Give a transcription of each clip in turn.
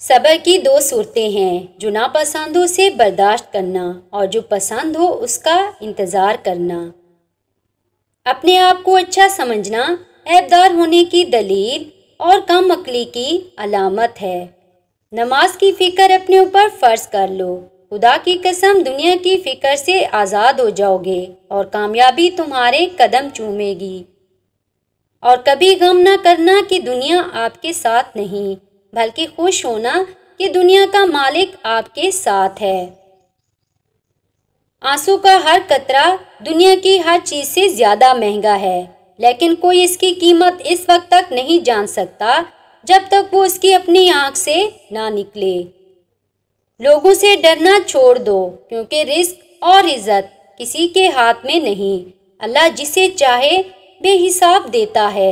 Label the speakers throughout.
Speaker 1: सबर की दो सूरतें हैं जो नापसंद हो से बर्दाश्त करना और जो पसंद हो उसका इंतज़ार करना अपने आप को अच्छा समझना ऐबदार होने की दलील और कम अकली की अलामत है नमाज की फ़िक्र अपने ऊपर फ़र्ज कर लो खुदा की कसम दुनिया की फ़िक्र से आज़ाद हो जाओगे और कामयाबी तुम्हारे कदम चूमेगी और कभी गम ना करना कि दुनिया आपके साथ नहीं बल्कि खुश होना कि दुनिया का मालिक आपके साथ है आंसू का हर कतरा दुनिया की हर चीज़ से ज़्यादा महंगा है लेकिन कोई इसकी कीमत इस वक्त तक नहीं जान सकता जब तक वो इसकी अपनी आंख से ना निकले लोगों से डरना छोड़ दो क्योंकि रिस्क और इज्जत किसी के हाथ में नहीं अल्लाह जिसे चाहे बेहिसाब देता है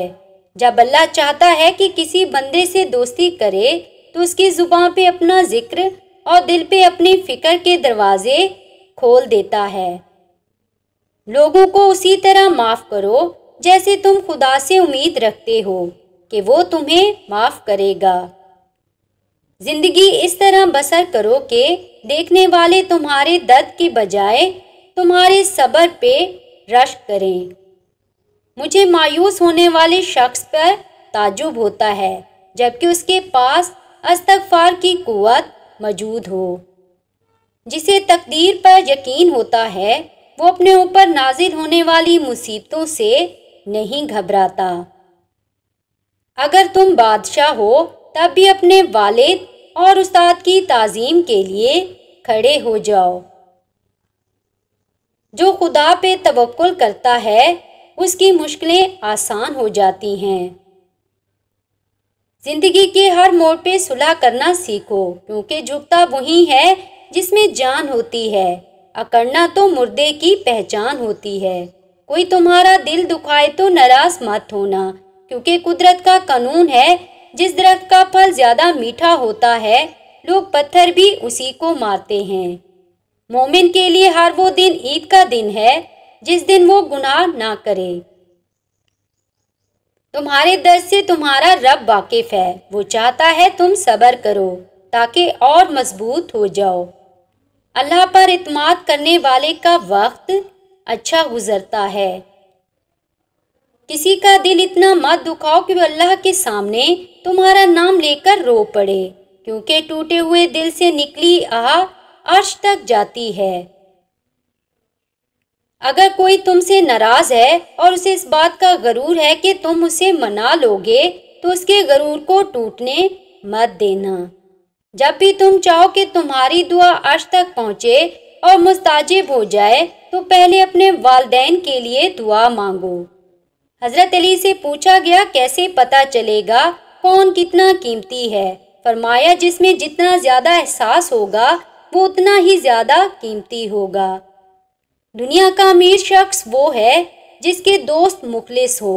Speaker 1: जब अल्लाह चाहता है कि किसी बंदे से दोस्ती करे तो उसकी ज़ुबान पे अपना जिक्र और दिल पे अपनी फ़िक्र के दरवाजे खोल देता है लोगों को उसी तरह माफ़ करो जैसे तुम खुदा से उम्मीद रखते हो कि वो तुम्हें माफ़ करेगा ज़िंदगी इस तरह बसर करो कि देखने वाले तुम्हारे दर्द के बजाय तुम्हारे सब्र पे रश करें मुझे मायूस होने वाले शख्स पर ताजुब होता है जबकि उसके पास अस्तगफार की कुत मौजूद हो जिसे तकदीर पर यकीन होता है वो अपने ऊपर नाजिल होने वाली मुसीबतों से नहीं घबराता अगर तुम बादशाह हो तब भी अपने वालिद और उस्ताद की ताजीम के लिए खड़े हो जाओ जो खुदा पे तवक्कुल करता है उसकी मुश्किलें आसान हो जाती हैं जिंदगी के हर मोड़ पे सुलह करना सीखो क्योंकि झुकता वही है जिसमें जान होती है अकड़ना तो मुर्दे की पहचान होती है कोई तुम्हारा दिल दुखाए तो नाराज मत होना क्योंकि कुदरत का कानून है जिस दरख्त का फल ज़्यादा मीठा होता है लोग पत्थर भी उसी को मारते हैं मोमिन के लिए हर वो दिन ईद का दिन है जिस दिन वो गुनाह ना करे तुम्हारे दर्द से तुम्हारा रब वाकिफ है वो चाहता है तुम सबर करो ताकि और मजबूत हो जाओ अल्लाह पर इतमाद करने वाले का वक्त अच्छा गुजरता है किसी का दिल इतना मत दुखाओ कि वो अल्लाह के सामने तुम्हारा नाम लेकर रो पड़े क्योंकि टूटे हुए दिल से निकली आह अर्श तक जाती है अगर कोई तुमसे नाराज है और उसे इस बात का गरूर है कि तुम उसे मना लोगे तो उसके गरूर को टूटने मत देना जब भी तुम चाहो कि तुम्हारी दुआ अर्श तक पहुँचे और मुस्ताजिब हो जाए तो पहले अपने वालदेन के लिए दुआ मांगो हजरत अली से पूछा गया कैसे पता चलेगा कौन कितना कीमती है फरमाया जिसमें जितना ज़्यादा एहसास होगा वो उतना ही ज़्यादा कीमती होगा दुनिया का अमीर शख्स वो है जिसके दोस्त मुखलिस हो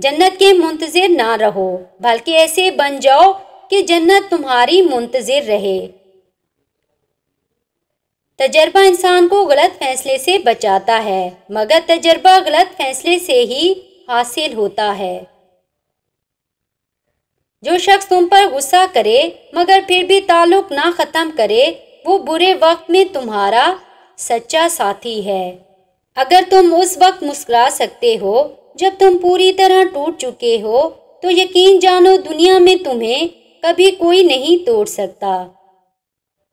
Speaker 1: जन्नत के मुंतजिर ना रहो बल्कि ऐसे बन जाओ कि जन्नत तुम्हारी मुंतजिर रहे तजर्बा इंसान को गलत फैसले से बचाता है मगर तजर्बा गलत फैसले से ही हासिल होता है जो शख्स तुम पर गुस्सा करे मगर फिर भी ताल्लुक ना ख़त्म करे वो बुरे वक्त में तुम्हारा सच्चा साथी है अगर तुम उस वक्त मुस्कुरा सकते हो जब तुम पूरी तरह टूट चुके हो तो यकीन जानो दुनिया में तुम्हें कभी कोई नहीं तोड़ सकता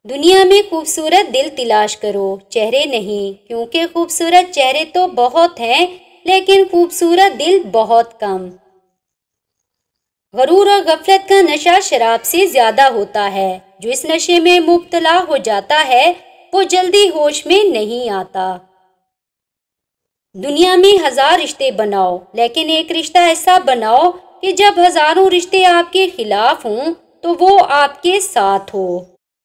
Speaker 1: दुनिया में खूबसूरत दिल तलाश करो चेहरे नहीं क्योंकि खूबसूरत चेहरे तो बहुत हैं लेकिन खूबसूरत दिल बहुत कम गरूर और गफलत का नशा शराब से ज़्यादा होता है जो इस नशे में मुबतला हो जाता है वो जल्दी होश में नहीं आता दुनिया में हजार रिश्ते बनाओ लेकिन एक रिश्ता ऐसा बनाओ कि जब हजारों रिश्ते आपके खिलाफ हों तो वो आपके साथ हो